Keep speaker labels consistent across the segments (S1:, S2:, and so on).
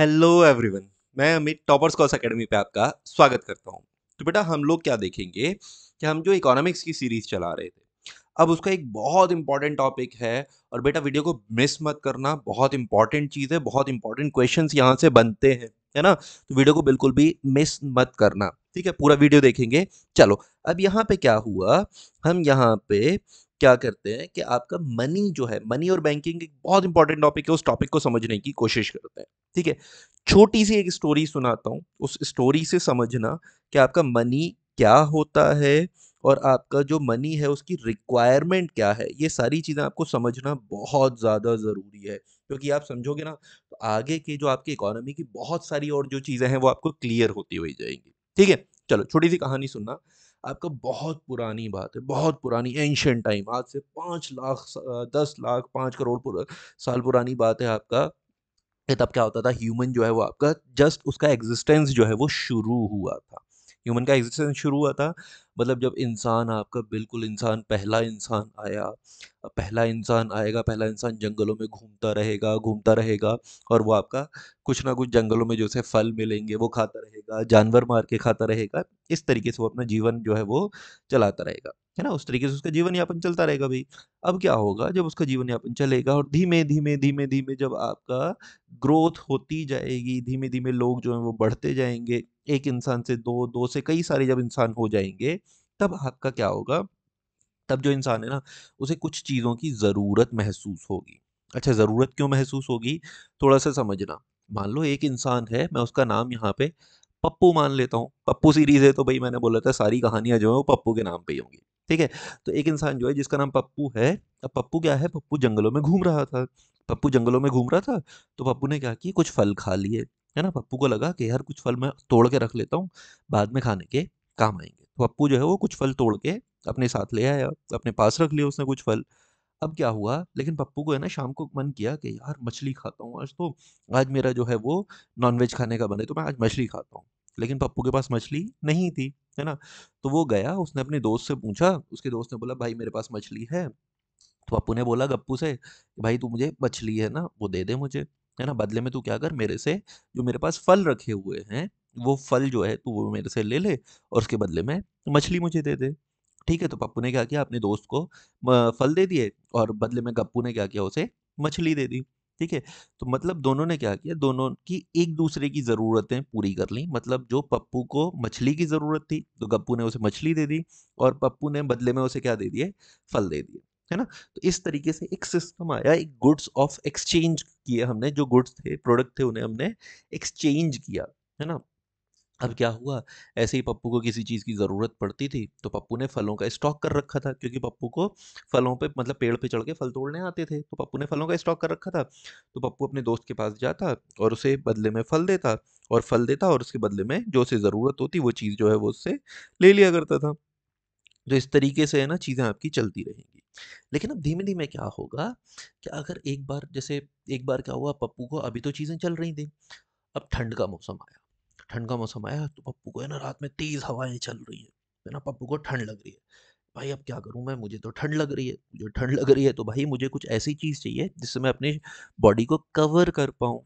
S1: hello everyone मैं Amit toppers cos academy पे आपका स्वागत करता हूँ तो बेटा हम लोग क्या देखेंगे कि हम जो इकोनॉमिक्स की सीरीज चला रहे थे अब उसका एक बहुत इंपॉर्टेंट टॉपिक है और बेटा वीडियो को मिस मत करना बहुत इंपॉर्टेंट चीज़ है बहुत इंपॉर्टेंट क्वेश्चन यहाँ से बनते हैं है ना तो वीडियो को बिल्कुल भी मिस मत करना ठीक है पूरा वीडियो देखेंगे चलो अब यहाँ पे क्या हुआ हम यहाँ पे क्या करते हैं कि आपका मनी जो है मनी और बैंकिंग एक बहुत इंपॉर्टेंट टॉपिक है उस टॉपिक को समझने की कोशिश करते हैं ठीक है छोटी सी एक स्टोरी सुनाता हूँ उस स्टोरी से समझना कि आपका मनी क्या होता है और आपका जो मनी है उसकी रिक्वायरमेंट क्या है ये सारी चीज़ें आपको समझना बहुत ज़्यादा ज़रूरी है क्योंकि आप समझोगे ना तो आगे के जो आपकी इकोनॉमी की बहुत सारी और जो चीज़ें हैं वो आपको क्लियर होती हुई जाएंगी ठीक है चलो छोटी सी कहानी सुनना आपका बहुत पुरानी बात है बहुत पुरानी एंशंट टाइम आज से पाँच लाख दस लाख पाँच करोड़ पुर, साल पुरानी बात है आपका तब क्या होता था ह्यूमन जो है वो आपका जस्ट उसका एग्जिस्टेंस जो है वो शुरू हुआ था ह्यूमन का एग्जिस्टेंस शुरू हुआ था मतलब जब इंसान आपका बिल्कुल इंसान पहला इंसान आया पहला इंसान आएगा पहला इंसान जंगलों में घूमता रहेगा घूमता रहेगा और वो आपका कुछ ना कुछ जंगलों में जो से फल मिलेंगे वो खाता रहेगा जानवर मार के खाता रहेगा इस तरीके से वो अपना जीवन जो है वो चलाता रहेगा है ना उस तरीके से उसका जीवन यापन चलता रहेगा भाई अब क्या होगा जब उसका जीवन यापन चलेगा और धीमे धीमे धीमे धीमे जब आपका ग्रोथ होती जाएगी धीमे धीमे लोग जो है वो बढ़ते जाएंगे एक इंसान से दो दो से कई सारे जब इंसान हो जाएंगे तब हक का क्या होगा तब जो इंसान है ना उसे कुछ चीज़ों की ज़रूरत महसूस होगी अच्छा ज़रूरत क्यों महसूस होगी थोड़ा सा समझना मान लो एक इंसान है मैं उसका नाम यहाँ पे पप्पू मान लेता हूँ पप्पू सीरीज़ है तो भाई मैंने बोला था सारी कहानियाँ जो है वो पप्पू के नाम पे ही होंगी ठीक है तो एक इंसान जो है जिसका नाम पप्पू है अब पप्पू क्या है पप्पू जंगलों में घूम रहा था पप्पू जंगलों में घूम रहा था तो पप्पू ने क्या किया कुछ फल खा लिए है ना पप्पू को लगा कि यार कुछ फल मैं तोड़ के रख लेता हूँ बाद में खाने के काम आएंगे तो पप्पू जो है वो कुछ फल तोड़ के अपने साथ ले आया अपने पास रख लिया उसने कुछ फल अब क्या हुआ लेकिन पप्पू को है ना शाम को मन किया कि यार मछली खाता हूँ आज तो आज मेरा जो है वो नॉनवेज खाने का बने तो मैं आज मछली खाता हूँ लेकिन पप्पू के पास मछली नहीं थी है ना तो वो गया उसने अपने दोस्त से पूछा उसके दोस्त ने बोला भाई मेरे पास मछली है तो पप्पू ने बोला गप्पू से भाई तू मुझे मछली है ना वो दे दे मुझे है ना बदले में तू क्या कर मेरे से जो मेरे पास फल रखे हुए हैं वो फल जो है तू वो मेरे से ले ले और उसके बदले में मछली मुझे दे दे ठीक है तो पप्पू ने क्या किया अपने दोस्त को फल दे दिए और बदले में गप्पू ने क्या किया उसे मछली दे दी ठीक है तो मतलब दोनों ने क्या किया दोनों की एक दूसरे की ज़रूरतें पूरी कर ली मतलब जो पप्पू को मछली की ज़रूरत थी तो गप्पू ने उसे मछली दे दी और पप्पू ने बदले में उसे क्या दे दिए फल दे दिए है ना तो इस तरीके से एक सिस्टम आया एक गुड्स ऑफ एक्सचेंज किए हमने जो गुड्स थे प्रोडक्ट थे उन्हें हमने एक्सचेंज किया है ना अब क्या हुआ ऐसे ही पप्पू को किसी चीज़ की ज़रूरत पड़ती थी तो पप्पू ने फलों का स्टॉक कर रखा था क्योंकि पप्पू को फलों पे मतलब पेड़ पे चढ़ के फल तोड़ने आते थे तो पप्पू ने फलों का स्टॉक कर रखा था तो पप्पू अपने दोस्त के पास जाता और उसे बदले में फल देता और फल देता और उसके बदले में जो उसे ज़रूरत होती वो चीज़ जो है वो उससे ले लिया करता था तो इस तरीके से है ना चीज़ें आपकी चलती रहेंगी लेकिन अब धीमे धीमे क्या होगा कि अगर एक बार जैसे एक बार क्या हुआ पप्पू को अभी तो चीज़ें चल रही थी अब ठंड का मौसम आया ठंड का मौसम आया तो पप्पू को है ना रात में तेज़ हवाएं चल रही हैं है ना पप्पू को ठंड लग रही है भाई अब क्या करूं मैं मुझे तो ठंड लग रही है मुझे ठंड लग रही है तो भाई मुझे कुछ ऐसी चीज़ चाहिए जिससे मैं अपनी बॉडी को कवर कर पाऊँ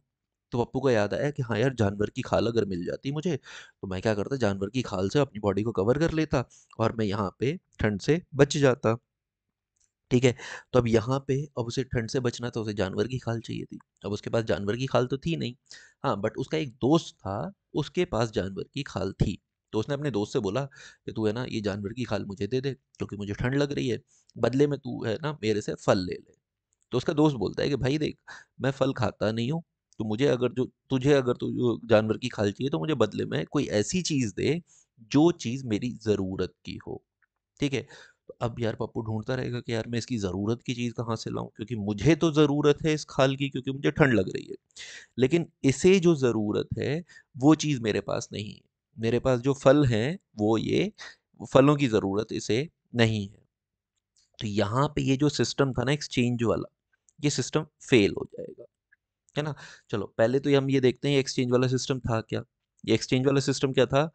S1: तो पप्पू को याद आया कि हाँ यार जानवर की खाल अगर मिल जाती मुझे तो मैं क्या करता जानवर की खाल से अपनी बॉडी को कवर कर लेता और मैं यहाँ पे ठंड से बच जाता ठीक है तो अब यहाँ पे अब उसे ठंड से बचना था उसे जानवर की खाल चाहिए थी अब उसके पास जानवर की खाल तो थी नहीं हाँ बट उसका एक दोस्त था उसके पास जानवर की खाल थी तो उसने अपने दोस्त से बोला कि तू है ना ये जानवर की खाल मुझे दे दे क्योंकि मुझे ठंड लग रही है बदले में तू है ना मेरे से फल ले ले तो उसका दोस्त बोलता है कि भाई देख मैं फल खाता नहीं हूँ तो मुझे अगर जो तुझे अगर तू जानवर की खाल चाहिए तो मुझे बदले में कोई ऐसी चीज़ दे जो चीज़ मेरी ज़रूरत की हो ठीक है तो अब यार पप्पू ढूंढता रहेगा कि यार मैं इसकी ज़रूरत की चीज़ कहाँ से लाऊं क्योंकि मुझे तो ज़रूरत है इस खाल की क्योंकि मुझे ठंड लग रही है लेकिन इसे जो ज़रूरत है वो चीज़ मेरे पास नहीं है मेरे पास जो फल हैं वो ये फलों की ज़रूरत इसे नहीं है तो यहाँ पे ये जो सिस्टम था ना एक्सचेंज वाला ये सिस्टम फेल हो जाएगा है ना चलो पहले तो हम ये देखते हैं एक्सचेंज वाला सिस्टम था क्या ये एक्सचेंज वाला सिस्टम क्या था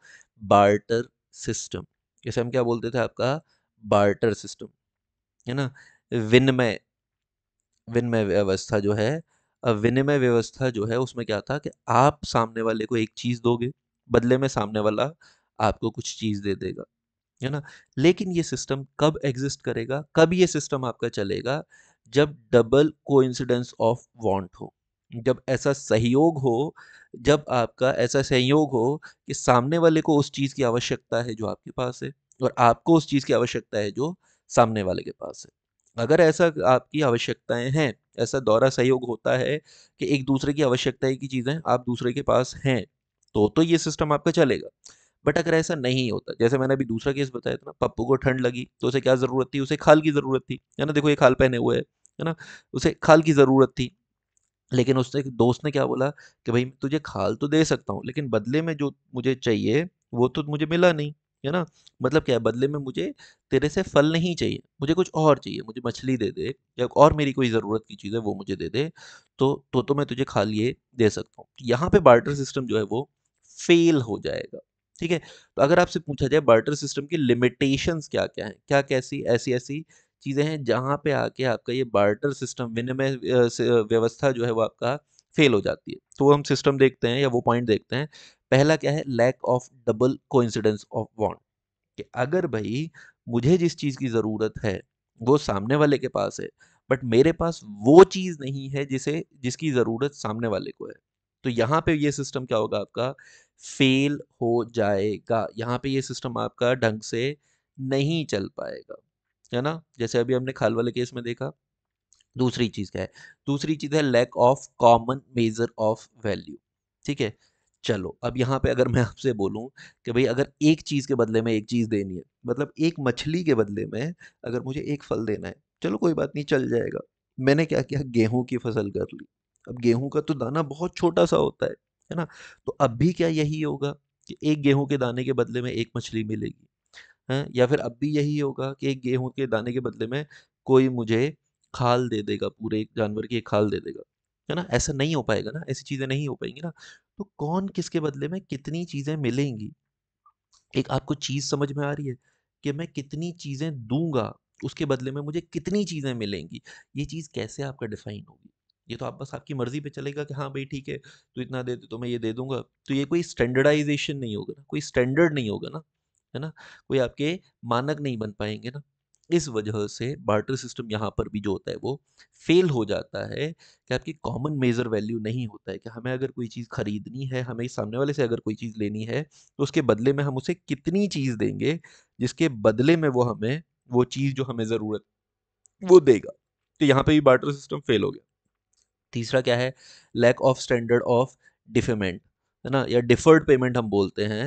S1: बार्टर सिस्टम जैसे हम क्या बोलते थे आपका बार्टर सिस्टम है ना विनिमय विनिमय व्यवस्था जो है विनिमय व्यवस्था जो है उसमें क्या था कि आप सामने वाले को एक चीज़ दोगे बदले में सामने वाला आपको कुछ चीज़ दे देगा है ना लेकिन ये सिस्टम कब एग्जिस्ट करेगा कब ये सिस्टम आपका चलेगा जब डबल कोइंसिडेंस ऑफ वांट हो जब ऐसा सहयोग हो जब आपका ऐसा सहयोग हो कि सामने वाले को उस चीज़ की आवश्यकता है जो आपके पास है और आपको उस चीज़ की आवश्यकता है जो सामने वाले के पास है अगर ऐसा आपकी आवश्यकताएं हैं ऐसा दौरा सहयोग होता है कि एक दूसरे की आवश्यकताएं की चीज़ें आप दूसरे के पास हैं तो तो ये सिस्टम आपका चलेगा बट अगर ऐसा नहीं होता जैसे मैंने अभी दूसरा केस बताया था ना पप्पू को ठंड लगी तो उसे क्या ज़रूरत थी उसे खाल की ज़रूरत थी है ना देखो ये खाल पहने हुए है है ना उसे खाल की ज़रूरत थी लेकिन उसने दोस्त ने क्या बोला कि भाई तुझे खाल तो दे सकता हूँ लेकिन बदले में जो मुझे चाहिए वो तो मुझे मिला नहीं है ना मतलब क्या है बदले में मुझे तेरे से फल नहीं चाहिए मुझे कुछ और चाहिए मुझे मछली दे दे या और मेरी कोई ज़रूरत की चीज़ है वो मुझे दे दे तो तो, तो मैं तुझे खा लिए दे सकता हूँ यहाँ पे बार्टर सिस्टम जो है वो फेल हो जाएगा ठीक है तो अगर आपसे पूछा जाए बार्टर सिस्टम की लिमिटेशंस क्या क्या हैं क्या कैसी ऐसी ऐसी चीज़ें हैं जहाँ पे आके आपका ये बार्टर सिस्टम विनिमय व्यवस्था जो है वो आपका फेल हो जाती है तो हम सिस्टम देखते हैं या वो पॉइंट देखते हैं पहला क्या है lack of double coincidence of want कि अगर भाई मुझे जिस चीज़ की ज़रूरत है वो सामने वाले के पास है बट मेरे पास वो चीज़ नहीं है जिसे जिसकी ज़रूरत सामने वाले को है तो यहाँ पे ये सिस्टम क्या होगा आपका फेल हो जाएगा यहाँ पे ये सिस्टम आपका ढंग से नहीं चल पाएगा है ना जैसे अभी हमने खाल वाले केस में देखा दूसरी चीज़ क्या है दूसरी चीज़ है lack of common measure of value ठीक है चलो अब यहाँ पे अगर मैं आपसे बोलूँ कि भाई अगर एक चीज़ के बदले में एक चीज़ देनी है मतलब एक मछली के बदले में अगर मुझे एक फल देना है चलो कोई बात नहीं चल जाएगा मैंने क्या किया गेहूं की फसल कर ली अब गेहूं का तो दाना बहुत छोटा सा होता है है ना तो अब भी क्या यही होगा कि एक गेहूं के दाने के बदले में एक मछली मिलेगी है या फिर अब भी यही होगा कि एक गेहूं के दाने के बदले में कोई मुझे खाल दे देगा पूरे एक जानवर की एक खाल दे देगा है ना ऐसा नहीं हो पाएगा ना ऐसी चीज़ें नहीं हो पाएंगी ना तो कौन किसके बदले में कितनी चीज़ें मिलेंगी एक आपको चीज़ समझ में आ रही है कि मैं कितनी चीज़ें दूंगा उसके बदले में मुझे कितनी चीज़ें मिलेंगी ये चीज़ कैसे आपका डिफाइन होगी ये तो आप बस आपकी मर्ज़ी पे चलेगा कि हाँ भाई ठीक है तो इतना दे दे तो मैं ये दे दूंगा तो ये कोई स्टैंडर्डाइजेशन नहीं होगा ना कोई स्टैंडर्ड नहीं होगा ना है ना कोई आपके मानक नहीं बन पाएंगे ना इस वजह से बार्टर सिस्टम यहाँ पर भी जो होता है वो फेल हो जाता है कि आपकी कॉमन मेज़र वैल्यू नहीं होता है कि हमें अगर कोई चीज़ खरीदनी है हमें सामने वाले से अगर कोई चीज़ लेनी है तो उसके बदले में हम उसे कितनी चीज़ देंगे जिसके बदले में वो हमें वो चीज़ जो हमें ज़रूरत वो देगा तो यहाँ पर भी बार्टर सिस्टम फेल हो गया तीसरा क्या है lack of standard of deferment है ना या डिफर्ड पेमेंट हम बोलते हैं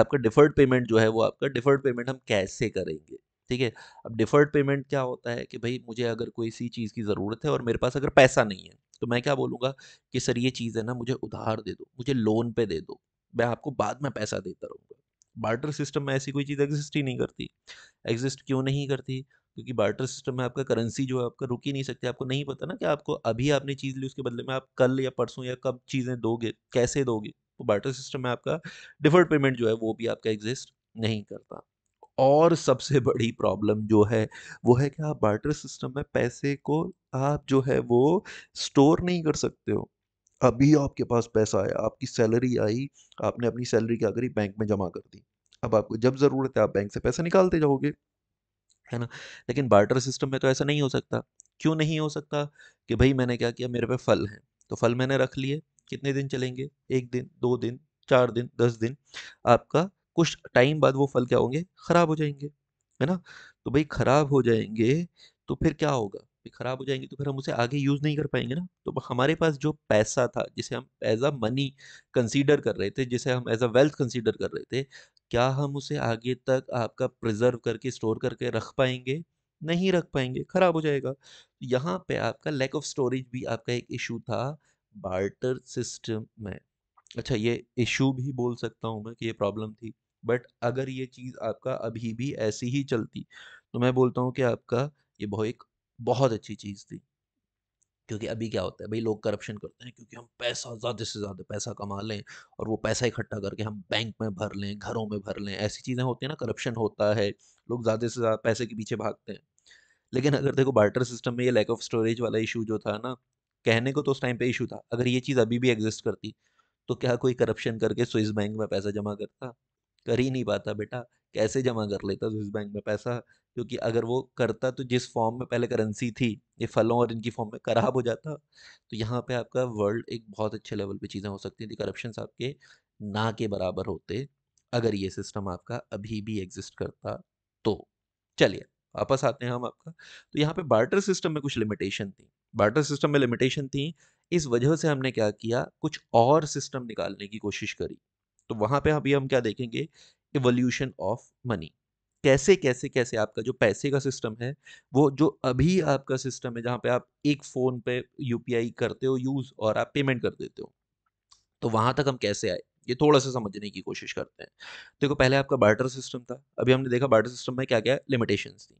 S1: आपका डिफर्ड पेमेंट जो है वो आपका डिफर्ड पेमेंट हम कैसे करेंगे ठीक है अब डिफर्ड पेमेंट क्या होता है कि भाई मुझे अगर कोई सी चीज़ की ज़रूरत है और मेरे पास अगर पैसा नहीं है तो मैं क्या बोलूँगा कि सर ये चीज़ है ना मुझे उधार दे दो मुझे लोन पे दे दो मैं आपको बाद में पैसा देता रहूँगा बार्टर सिस्टम में ऐसी कोई चीज़ एग्जिस्ट ही नहीं करती एग्जिस्ट क्यों नहीं करती क्योंकि बार्टर सिस्टम में आपका करेंसी जो है आपका रुक ही नहीं सकती आपको नहीं पता ना कि आपको अभी आपने चीज़ ली उसके बदले में आप कल या परसों या कब चीज़ें दोगे कैसे दोगे तो बार्टर सिस्टम में आपका डिफर्ड पेमेंट जो है वो भी आपका एग्जिस्ट नहीं करता और सबसे बड़ी प्रॉब्लम जो है वो है कि आप बार्टर सिस्टम में पैसे को आप जो है वो स्टोर नहीं कर सकते हो अभी आपके पास पैसा आया आपकी सैलरी आई आपने अपनी सैलरी क्या करी बैंक में जमा कर दी अब आपको जब ज़रूरत है आप बैंक से पैसा निकालते जाओगे है ना लेकिन बार्टर सिस्टम में तो ऐसा नहीं हो सकता क्यों नहीं हो सकता कि भाई मैंने क्या किया मेरे पे फल हैं तो फल मैंने रख लिए कितने दिन चलेंगे एक दिन दो दिन चार दिन दस दिन आपका कुछ टाइम बाद वो फल क्या होंगे ख़राब हो जाएंगे है ना तो भाई ख़राब हो जाएंगे तो फिर क्या होगा ख़राब हो जाएंगे तो फिर हम उसे आगे यूज़ नहीं कर पाएंगे ना तो हमारे पास जो पैसा था जिसे हम एज अ मनी कंसीडर कर रहे थे जिसे हम एज अ वेल्थ कंसीडर कर रहे थे क्या हम उसे आगे तक आपका प्रिजर्व करके स्टोर करके रख पाएंगे नहीं रख पाएंगे ख़राब हो जाएगा तो यहाँ पे आपका लैक ऑफ स्टोरेज भी आपका एक इशू था बार्टर सिस्टम में अच्छा ये इशू भी बोल सकता हूँ मैं कि ये प्रॉब्लम थी बट अगर ये चीज़ आपका अभी भी ऐसी ही चलती तो मैं बोलता हूँ कि आपका ये बहुत एक बहुत अच्छी चीज़ थी क्योंकि अभी क्या होता है भाई लोग करप्शन करते हैं क्योंकि हम पैसा ज़्यादा से ज़्यादा पैसा कमा लें और वो पैसा इकट्ठा करके हम बैंक में भर लें घरों में भर लें ऐसी चीज़ें होती हैं ना करप्शन होता है लोग ज़्यादा से ज़्यादा पैसे के पीछे भागते हैं लेकिन अगर देखो बार्टर सिस्टम में ये लैक ऑफ स्टोरेज वाला इशू जो था ना कहने को तो उस टाइम पे इशू था अगर ये चीज़ अभी भी एग्जिस्ट करती तो क्या कोई करप्शन करके स्विस बैंक में पैसा जमा करता कर ही नहीं पाता बेटा कैसे जमा कर लेता स्विस बैंक में पैसा क्योंकि अगर वो करता तो जिस फॉर्म में पहले करेंसी थी ये फलों और इनकी फॉर्म में खराब हो जाता तो यहाँ पे आपका वर्ल्ड एक बहुत अच्छे लेवल पे चीज़ें हो सकती थी करप्शन आपके ना के बराबर होते अगर ये सिस्टम आपका अभी भी एग्जिस्ट करता तो चलिए वापस आते हैं हम आपका तो यहाँ पे बार्टर सिस्टम में कुछ लिमिटेशन थी बार्टर सिस्टम में लिमिटेशन थी इस वजह से हमने क्या किया कुछ और सिस्टम निकालने की कोशिश करी तो वहां पे अभी हम क्या देखेंगे इवोल्यूशन ऑफ मनी कैसे कैसे कैसे आपका जो पैसे का सिस्टम है वो जो अभी आपका सिस्टम है जहाँ पे आप एक फ़ोन पे यूपीआई करते हो यूज़ और आप पेमेंट कर देते हो तो वहाँ तक हम कैसे आए ये थोड़ा सा समझने की कोशिश करते हैं देखो पहले आपका बार्टर सिस्टम था अभी हमने देखा बार्टर सिस्टम में क्या क्या लिमिटेशन थी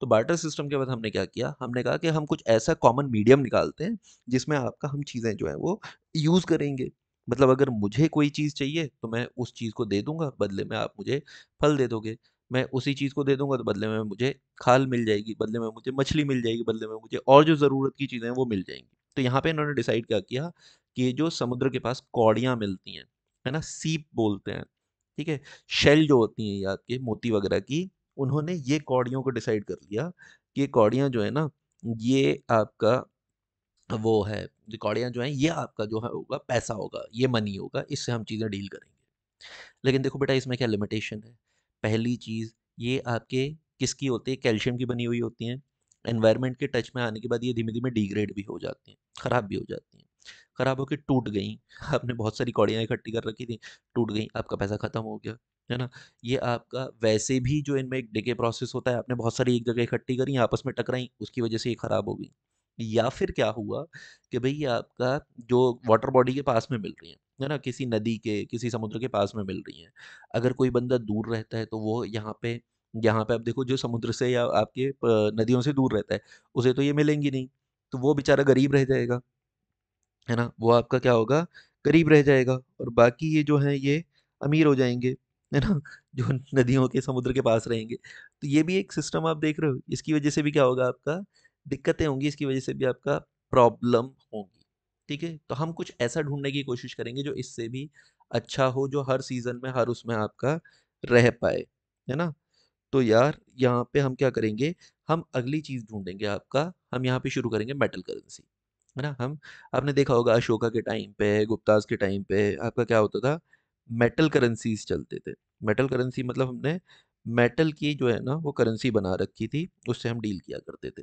S1: तो बार्टर सिस्टम के बाद हमने क्या किया हमने कहा कि हम कुछ ऐसा कॉमन मीडियम निकालते हैं जिसमें आपका हम चीज़ें जो है वो यूज़ करेंगे मतलब अगर मुझे कोई चीज़ चाहिए तो मैं उस चीज़ को दे दूंगा बदले में आप मुझे फल दे दोगे मैं उसी चीज़ को दे दूंगा तो बदले में मुझे खाल मिल जाएगी बदले में मुझे मछली मिल जाएगी बदले में मुझे और जो ज़रूरत की चीज़ें हैं वो मिल जाएंगी तो यहाँ पे इन्होंने डिसाइड क्या किया कि जो समुद्र के पास कौड़ियाँ मिलती हैं है ना सीप बोलते हैं ठीक है शेल जो होती हैं याद के मोती वगैरह की उन्होंने ये कौड़ियों को डिसाइड कर लिया कि कौड़ियाँ जो है ना ये आपका तो वो है रिकॉर्डियाँ जो हैं ये आपका जो है होगा पैसा होगा ये मनी होगा इससे हम चीज़ें डील करेंगे लेकिन देखो बेटा इसमें क्या लिमिटेशन है पहली चीज़ ये आपके किसकी होती है कैल्शियम की बनी हुई होती हैं एनवायरनमेंट के टच में आने के बाद ये धीमे धीमे डिग्रेड भी हो जाती हैं ख़राब भी हो जाती हैं ख़राब होकर टूट गई आपने बहुत सारी कौड़ियाँ इकट्ठी कर रखी थी टूट गई आपका पैसा ख़त्म हो गया है ना ये आपका वैसे भी जो इनमें एक डिके प्रोसेस होता है आपने बहुत सारी एक जगह इकट्ठी करी आपस में टकराई उसकी वजह से ये ख़राब हो गई या फिर क्या हुआ कि भाई ये आपका जो वाटर बॉडी के पास में मिल रही है है ना किसी नदी के किसी समुद्र के पास में मिल रही है अगर कोई बंदा दूर रहता है तो वो यहाँ पे यहाँ पे आप देखो जो समुद्र से या आपके नदियों से दूर रहता है उसे तो ये मिलेंगी नहीं तो वो बेचारा गरीब रह जाएगा है ना वो आपका क्या होगा गरीब रह जाएगा और बाकी ये जो है ये अमीर हो जाएंगे है ना जो नदियों के समुद्र के पास रहेंगे तो ये भी एक सिस्टम आप देख रहे हो इसकी वजह से भी क्या होगा आपका दिक्कतें होंगी इसकी वजह से भी आपका प्रॉब्लम होगी ठीक है तो हम कुछ ऐसा ढूंढने की कोशिश करेंगे जो इससे भी अच्छा हो जो हर सीज़न में हर उसमें आपका रह पाए है ना तो यार यहाँ पे हम क्या करेंगे हम अगली चीज़ ढूंढेंगे आपका हम यहाँ पे शुरू करेंगे मेटल करेंसी है ना हम आपने देखा होगा अशोका के टाइम पे गुप्ताज के टाइम पे आपका क्या होता था मेटल करेंसीज चलते थे मेटल करेंसी मतलब हमने मेटल की जो है ना वो करेंसी बना रखी थी उससे हम डील किया करते थे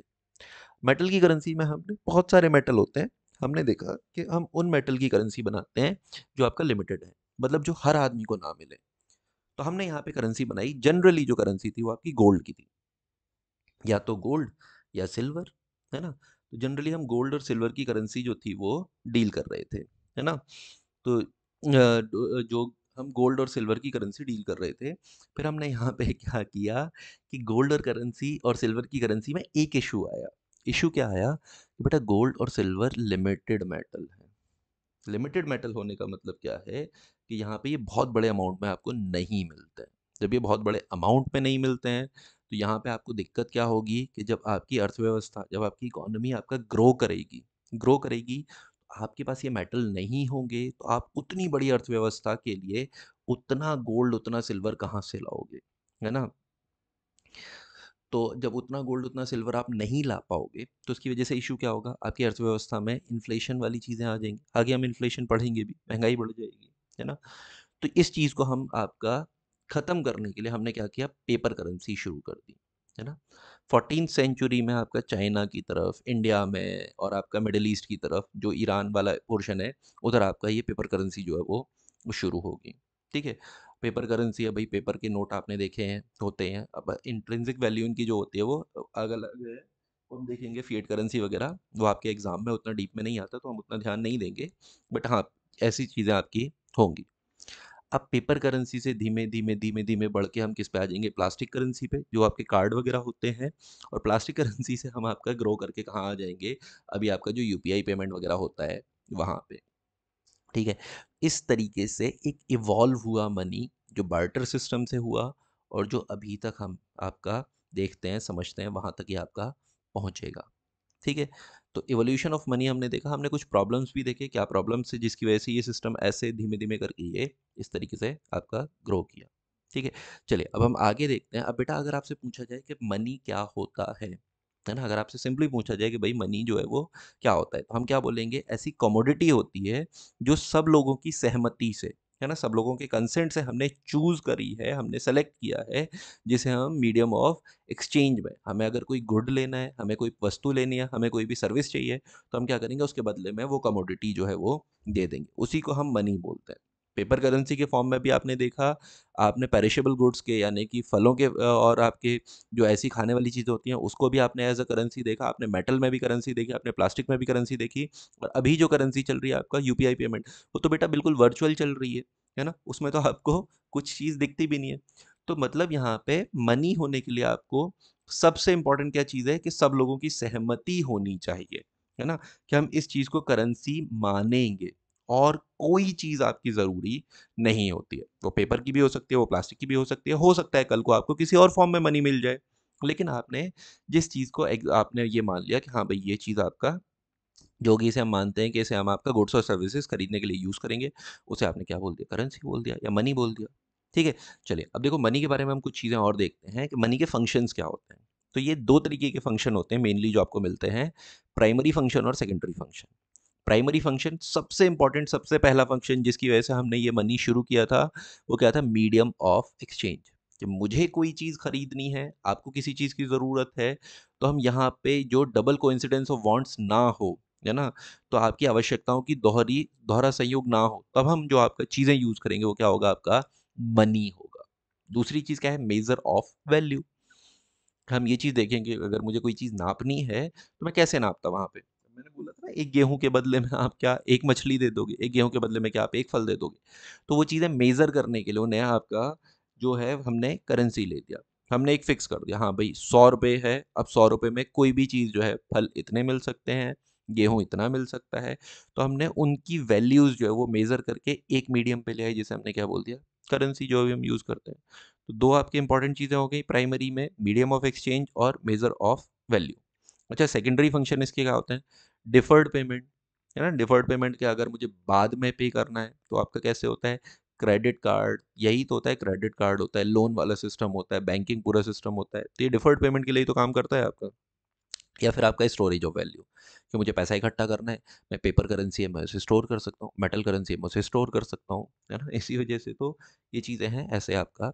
S1: मेटल की करेंसी में हमने बहुत सारे मेटल होते हैं हमने देखा कि हम उन मेटल की करेंसी बनाते हैं जो आपका लिमिटेड है मतलब जो हर आदमी को ना मिले तो हमने यहाँ पे करेंसी बनाई जनरली जो करेंसी थी वो आपकी गोल्ड की थी या तो गोल्ड या सिल्वर है ना तो जनरली हम गोल्ड और सिल्वर की करेंसी जो थी वो डील कर रहे थे है ना तो जो हम गोल्ड और सिल्वर की करेंसी डील कर रहे थे फिर हमने यहाँ पे क्या किया कि गोल्ड और करेंसी और सिल्वर की करेंसी में एक इशू आया इशू क्या आया कि बेटा गोल्ड और सिल्वर लिमिटेड मेटल है लिमिटेड मेटल होने का मतलब क्या है कि यहाँ पे ये बहुत बड़े अमाउंट में आपको नहीं मिलते जब ये बहुत बड़े अमाउंट में नहीं मिलते हैं तो यहाँ पे आपको दिक्कत क्या होगी कि जब आपकी अर्थव्यवस्था जब आपकी इकोनॉमी आपका ग्रो करेगी ग्रो करेगी आपके पास ये मेटल नहीं होंगे तो आप उतनी बड़ी अर्थव्यवस्था के लिए उतना गोल्ड उतना सिल्वर कहाँ से लाओगे है ना तो जब उतना गोल्ड उतना सिल्वर आप नहीं ला पाओगे तो उसकी वजह से इशू क्या होगा आपकी अर्थव्यवस्था में इन्फ्लेशन वाली चीज़ें आ जाएंगी आगे हम इन्फ्लेशन पढ़ेंगे भी महंगाई बढ़ जाएगी है ना तो इस चीज़ को हम आपका ख़त्म करने के लिए हमने क्या किया पेपर करेंसी शुरू कर दी है ना फोर्टीन सेंचुरी में आपका चाइना की तरफ इंडिया में और आपका मिडिल ईस्ट की तरफ जो ईरान वाला पोर्शन है उधर आपका ये पेपर करेंसी जो है वो शुरू होगी ठीक है पेपर करेंसी है भाई पेपर के नोट आपने देखे हैं होते हैं अब इंट्रेंसिक वैल्यू इनकी जो होती है वो अलग अलग है हम देखेंगे फीड करेंसी वगैरह वो आपके एग्ज़ाम में उतना डीप में नहीं आता तो हम उतना ध्यान नहीं देंगे बट हाँ ऐसी चीज़ें आपकी होंगी अब पेपर करेंसी से धीमे धीमे धीमे धीमे बढ़ के हम किस पे आ जाएंगे प्लास्टिक करेंसी पे जो आपके कार्ड वगैरह होते हैं और प्लास्टिक करेंसी से हम आपका ग्रो करके कहाँ आ जाएंगे अभी आपका जो यू पेमेंट वगैरह होता है वहाँ पर ठीक है इस तरीके से एक इवॉल्व हुआ मनी जो बार्टर सिस्टम से हुआ और जो अभी तक हम आपका देखते हैं समझते हैं वहाँ तक ये आपका पहुँचेगा ठीक है तो एवोल्यूशन ऑफ मनी हमने देखा हमने कुछ प्रॉब्लम्स भी देखे क्या प्रॉब्लम्स है जिसकी वजह से ये सिस्टम ऐसे धीमे धीमे करके ये इस तरीके से आपका ग्रो किया ठीक है चलिए अब हम आगे देखते हैं अब बेटा अगर आपसे पूछा जाए कि मनी क्या होता है है ना अगर आपसे सिंपली पूछा जाए कि भाई मनी जो है वो क्या होता है तो हम क्या बोलेंगे ऐसी कमोडिटी होती है जो सब लोगों की सहमति से है ना सब लोगों के कंसेंट से हमने चूज़ करी है हमने सेलेक्ट किया है जिसे हम मीडियम ऑफ एक्सचेंज में हमें अगर कोई गुड लेना है हमें कोई वस्तु लेनी है हमें कोई भी सर्विस चाहिए तो हम क्या करेंगे उसके बदले में वो कमोडिटी जो है वो दे देंगे उसी को हम मनी बोलते हैं पेपर करेंसी के फॉर्म में भी आपने देखा आपने पेरिशेबल गुड्स के यानी कि फलों के और आपके जो ऐसी खाने वाली चीज़ें होती हैं उसको भी आपने एज अ करेंसी देखा आपने मेटल में भी करेंसी देखी आपने प्लास्टिक में भी करेंसी देखी और अभी जो करेंसी चल रही है आपका यू पेमेंट वो तो बेटा बिल्कुल वर्चुअल चल रही है है ना उसमें तो आपको कुछ चीज़ दिखती भी नहीं है तो मतलब यहाँ पे मनी होने के लिए आपको सबसे इम्पॉर्टेंट क्या चीज़ है कि सब लोगों की सहमति होनी चाहिए है ना कि हम इस चीज़ को करेंसी मानेंगे और कोई चीज़ आपकी ज़रूरी नहीं होती है वो पेपर की भी हो सकती है वो प्लास्टिक की भी हो सकती है हो सकता है कल को आपको किसी और फॉर्म में मनी मिल जाए लेकिन आपने जिस चीज़ को आपने ये मान लिया कि हाँ भाई ये चीज़ आपका जो कि इसे हम मानते हैं कि इसे हम आपका गुड्स और सर्विसेज खरीदने के लिए यूज़ करेंगे उसे आपने क्या बोल दिया करेंसी बोल दिया या मनी बोल दिया ठीक है चलिए अब देखो मनी के बारे में हम कुछ चीज़ें और देखते हैं कि मनी के फंक्शंस क्या होते हैं तो ये दो तरीके के फंक्शन होते हैं मेनली जो आपको मिलते हैं प्राइमरी फंक्शन और सेकेंडरी फंक्शन प्राइमरी फंक्शन सबसे इंपॉर्टेंट सबसे पहला फंक्शन जिसकी वजह से हमने ये मनी शुरू किया था वो क्या था मीडियम ऑफ एक्सचेंज कि मुझे कोई चीज़ खरीदनी है आपको किसी चीज़ की ज़रूरत है तो हम यहाँ पे जो डबल कोइंसिडेंस ऑफ वांट्स ना हो है ना तो आपकी आवश्यकताओं की दोहरी दोहरा संयोग ना हो तब हम जो आपका चीज़ें यूज़ करेंगे वो क्या होगा आपका मनी होगा दूसरी चीज़ क्या है मेज़र ऑफ वैल्यू हम ये चीज़ देखेंगे अगर मुझे कोई चीज़ नापनी है तो मैं कैसे नापता वहाँ पर मैंने बोला था ना एक गेहूं के बदले में आप क्या एक मछली दे दोगे एक गेहूं के बदले में क्या आप एक फल दे दोगे तो वो चीज़ें मेज़र करने के लिए उन्हें आपका जो है हमने करेंसी ले दिया हमने एक फिक्स कर दिया हाँ भाई सौ रुपये है अब सौ रुपये में कोई भी चीज़ जो है फल इतने मिल सकते हैं गेहूँ इतना मिल सकता है तो हमने उनकी वैल्यूज़ जो है वो मेज़र करके एक मीडियम पे ले आई जिसे हमने क्या बोल दिया करेंसी जो भी हम यूज़ करते हैं तो दो आपके इंपॉर्टेंट चीज़ें हो गई प्राइमरी में मीडियम ऑफ एक्सचेंज और मेज़र ऑफ वैल्यू अच्छा सेकेंडरी फंक्शन इसके क्या होते हैं डिफर्ड पेमेंट है ना डिफर्ड पेमेंट के अगर मुझे बाद में पे करना है तो आपका कैसे होता है क्रेडिट कार्ड यही तो होता है क्रेडिट कार्ड होता है लोन वाला सिस्टम होता है बैंकिंग पूरा सिस्टम होता है तो ये डिफर्ड पेमेंट के लिए तो काम करता है आपका या फिर आपका स्टोरेज ऑफ वैल्यू कि मुझे पैसा इकट्ठा करना है मैं पेपर करेंसी है मैं उसे स्टोर कर सकता हूँ मेटल करेंसी है मैं उसे स्टोर कर सकता हूँ है ना इसी वजह से तो ये चीज़ें हैं ऐसे आपका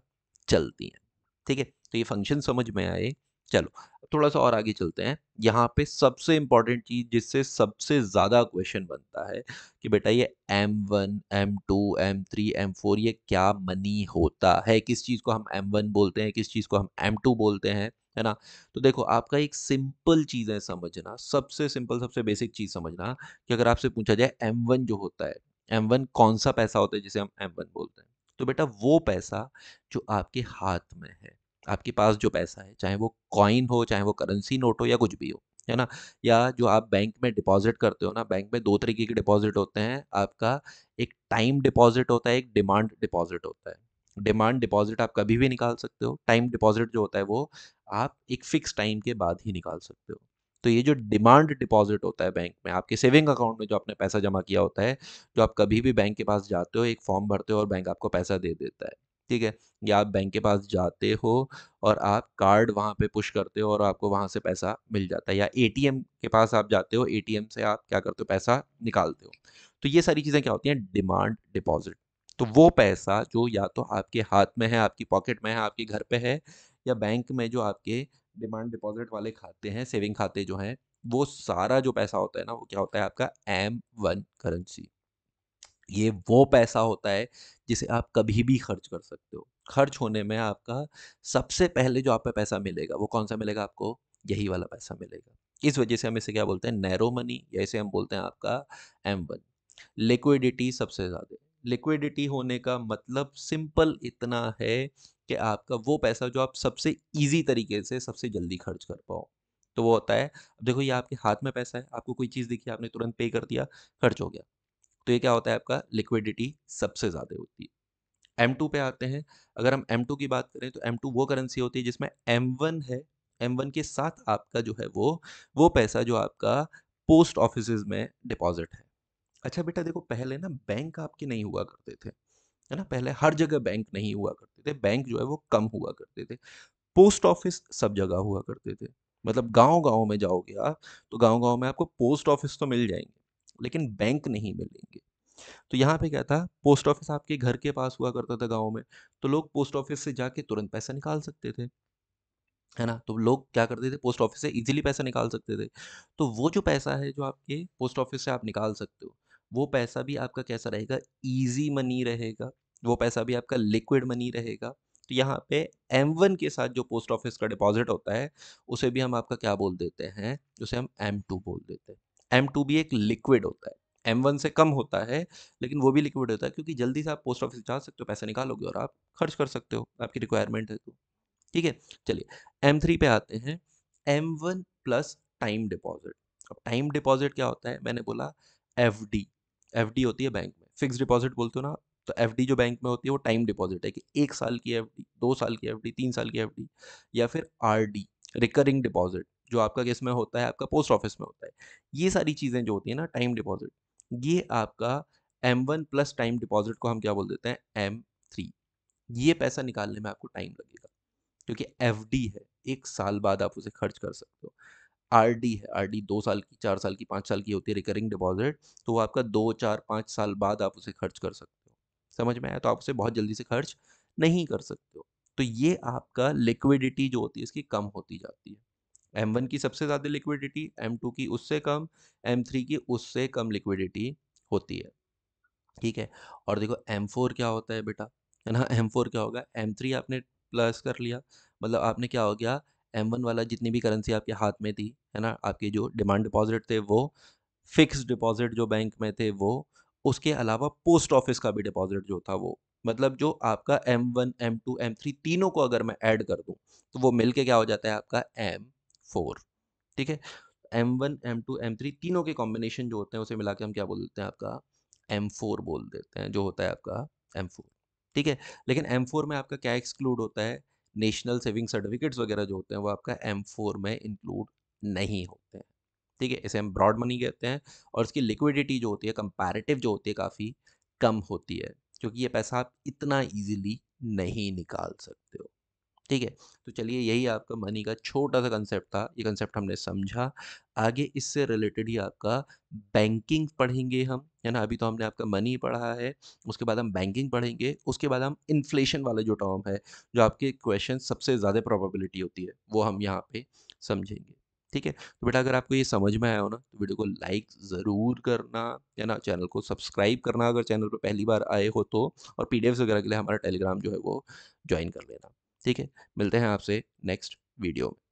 S1: चलती हैं ठीक है तो ये फंक्शन समझ में आए चलो थोड़ा सा और आगे चलते हैं यहाँ पे सबसे इम्पॉर्टेंट चीज़ जिससे सबसे ज़्यादा क्वेश्चन बनता है कि बेटा ये M one M two M three M four ये क्या मनी होता है किस चीज़ को हम एम वन बोलते हैं किस चीज़ को हम एम टू बोलते हैं है ना तो देखो आपका एक सिंपल चीज़ है समझना सबसे सिंपल सबसे बेसिक चीज़ समझना कि अगर आपसे पूछा जाए एम वन जो होता है एम वन कौन सा पैसा होता है जिसे हम एम वन बोलते हैं तो बेटा वो पैसा जो आपके हाथ में है आपके पास जो पैसा है चाहे वो कॉइन हो चाहे वो करेंसी नोट हो या कुछ भी हो है ना या जो आप बैंक में डिपॉजिट करते हो ना बैंक में दो तरीके के डिपॉजिट होते हैं आपका एक टाइम डिपॉजिट होता है एक डिमांड डिपॉजिट होता है डिमांड डिपॉजिट आप कभी भी निकाल सकते हो टाइम डिपॉजिट जो होता है वो आप एक फिक्स टाइम के बाद ही निकाल सकते हो तो ये जो डिमांड डिपॉजिट होता है बैंक में आपके सेविंग अकाउंट में जो आपने पैसा जमा किया होता है जो आप कभी भी बैंक के पास जाते हो एक फॉर्म भरते हो और बैंक आपको पैसा दे देता है ठीक है या आप बैंक के पास जाते हो और आप कार्ड वहाँ पे पुश करते हो और आपको वहाँ से पैसा मिल जाता है या एटीएम के पास आप जाते हो एटीएम से आप क्या करते हो पैसा निकालते हो तो ये सारी चीज़ें क्या होती हैं डिमांड डिपॉजिट तो वो पैसा जो या तो आपके हाथ में है आपकी पॉकेट में है आपके घर पे है या बैंक में जो आपके डिमांड डिपॉजिट वाले खाते हैं सेविंग खाते जो हैं वो सारा जो पैसा होता है ना वो क्या होता है आपका एम वन करेंसी ये वो पैसा होता है जिसे आप कभी भी खर्च कर सकते हो खर्च होने में आपका सबसे पहले जो आप पे पैसा मिलेगा वो कौन सा मिलेगा आपको यही वाला पैसा मिलेगा इस वजह से हम इसे क्या बोलते हैं नैरो मनी या इसे हम बोलते हैं आपका एम वन लिक्विडिटी सबसे ज़्यादा लिक्विडिटी होने का मतलब सिंपल इतना है कि आपका वो पैसा जो आप सबसे ईजी तरीके से सबसे जल्दी खर्च कर पाओ तो वो होता है अब देखो ये आपके हाथ में पैसा है आपको कोई चीज़ दिखी आपने तुरंत पे कर दिया खर्च हो गया तो ये क्या होता है आपका लिक्विडिटी सबसे ज़्यादा होती है एम टू पे आते हैं अगर हम एम टू की बात करें तो एम टू वो करेंसी होती है जिसमें एम वन है एम वन के साथ आपका जो है वो वो पैसा जो आपका पोस्ट ऑफिस में डिपॉजिट है अच्छा बेटा देखो पहले ना बैंक आपके नहीं हुआ करते थे है ना पहले हर जगह बैंक नहीं हुआ करते थे बैंक जो है वो कम हुआ करते थे पोस्ट ऑफिस सब जगह हुआ करते थे मतलब गांव गांव में जाओगे आप तो गांव गांव में आपको पोस्ट ऑफिस तो मिल जाएंगे लेकिन बैंक नहीं मिलेंगे तो यहाँ पे क्या था पोस्ट ऑफिस आपके घर के पास हुआ करता था गाँव में तो लोग पोस्ट ऑफिस से जाके तुरंत पैसा निकाल सकते थे है ना तो लोग क्या करते थे पोस्ट ऑफिस से इजीली पैसा निकाल सकते थे तो वो जो पैसा है जो आपके पोस्ट ऑफिस से आप निकाल सकते हो वो पैसा भी आपका कैसा रहेगा ईजी मनी रहेगा वो पैसा भी आपका लिक्विड मनी रहेगा तो यहाँ पे एम वन के साथ जो पोस्ट ऑफिस का डिपॉजिट होता है उसे भी हम आपका क्या बोल देते हैं उसे हम एम टू बोल देते हैं एम टू भी एक लिक्विड होता है एम वन से कम होता है लेकिन वो भी लिक्विड होता है क्योंकि जल्दी से आप पोस्ट ऑफिस जा सकते हो पैसे निकालोगे और आप खर्च कर सकते हो आपकी रिक्वायरमेंट है तो ठीक है चलिए एम थ्री पे आते हैं M one plus time deposit अब टाइम डिपॉजिट क्या होता है मैंने बोला एफ डी एफ डी होती है बैंक में फिक्स डिपॉजिट बोलते हो ना तो एफ डी जो बैंक में होती है वो टाइम डिपॉजिट है कि एक साल की एफ डी दो साल की एफ डी तीन साल की एफ डी या फिर आर डी रिकरिंग डिपॉजिट जो आपका किस में होता है आपका पोस्ट ऑफिस में होता है ये सारी चीज़ें जो होती है ना टाइम डिपॉजिट ये आपका M one plus time deposit को हम क्या बोल देते हैं एम थ्री ये पैसा निकालने में आपको टाइम लगेगा क्योंकि एफ डी है एक साल बाद आप उसे खर्च कर सकते हो आर डी है आर डी दो साल की चार साल की पाँच साल की होती है रिकरिंग डिपॉजिट तो वो आपका दो चार पाँच साल बाद आप उसे खर्च कर सकते हो समझ में आया तो आप उसे बहुत जल्दी से खर्च नहीं कर सकते हो तो ये आपका लिक्विडिटी जो होती है इसकी कम होती जाती है एम वन की सबसे ज़्यादा लिक्विडिटी एम टू की उससे कम एम थ्री की उससे कम लिक्विडिटी होती है ठीक है और देखो एम फोर क्या होता है बेटा है ना एम फोर क्या होगा एम थ्री आपने प्लस कर लिया मतलब आपने क्या हो गया एम वन वाला जितनी भी करेंसी आपके हाथ में थी है ना आपके जो डिमांड डिपॉजिट थे वो फिक्स डिपॉजिट जो बैंक में थे वो उसके अलावा पोस्ट ऑफिस का भी डिपॉजिट जो था वो मतलब जो आपका M one M two M three तीनों को अगर मैं ऐड कर दूं तो वो मिलके क्या हो जाता है आपका एम फोर ठीक है M one M two M three तीनों के कॉम्बिनेशन जो होते हैं उसे मिला के हम क्या बोल देते हैं आपका एम फोर बोल देते हैं जो होता है आपका एम फोर ठीक है लेकिन एम फोर में आपका क्या एक्सक्लूड होता है नेशनल सेविंग सर्टिफिकेट्स वगैरह जो होते हैं वो आपका एम फोर में इंक्लूड नहीं होते हैं ठीक है इसे हम ब्रॉड मनी कहते हैं और इसकी लिक्विडिटी जो होती है कंपैरेटिव जो होती है काफ़ी कम होती है क्योंकि ये पैसा आप इतना इजीली नहीं निकाल सकते हो ठीक है तो चलिए यही आपका मनी का छोटा सा कंसेप्ट था ये कंसेप्ट हमने समझा आगे इससे रिलेटेड ही आपका बैंकिंग पढ़ेंगे हम है ना अभी तो हमने आपका मनी पढ़ा है उसके बाद हम बैंकिंग पढ़ेंगे उसके बाद हम इन्फ्लेशन वाला जो टर्म है जो आपके क्वेश्चन सबसे ज़्यादा प्रॉबिलिटी होती है वो हम यहाँ पर समझेंगे ठीक है तो बेटा अगर आपको ये समझ में आया हो ना तो वीडियो को लाइक ज़रूर करना है ना चैनल को सब्सक्राइब करना अगर चैनल पर पहली बार आए हो तो और पीडीएफ वगैरह के लिए हमारा टेलीग्राम जो है वो ज्वाइन कर लेना ठीक है मिलते हैं आपसे नेक्स्ट वीडियो में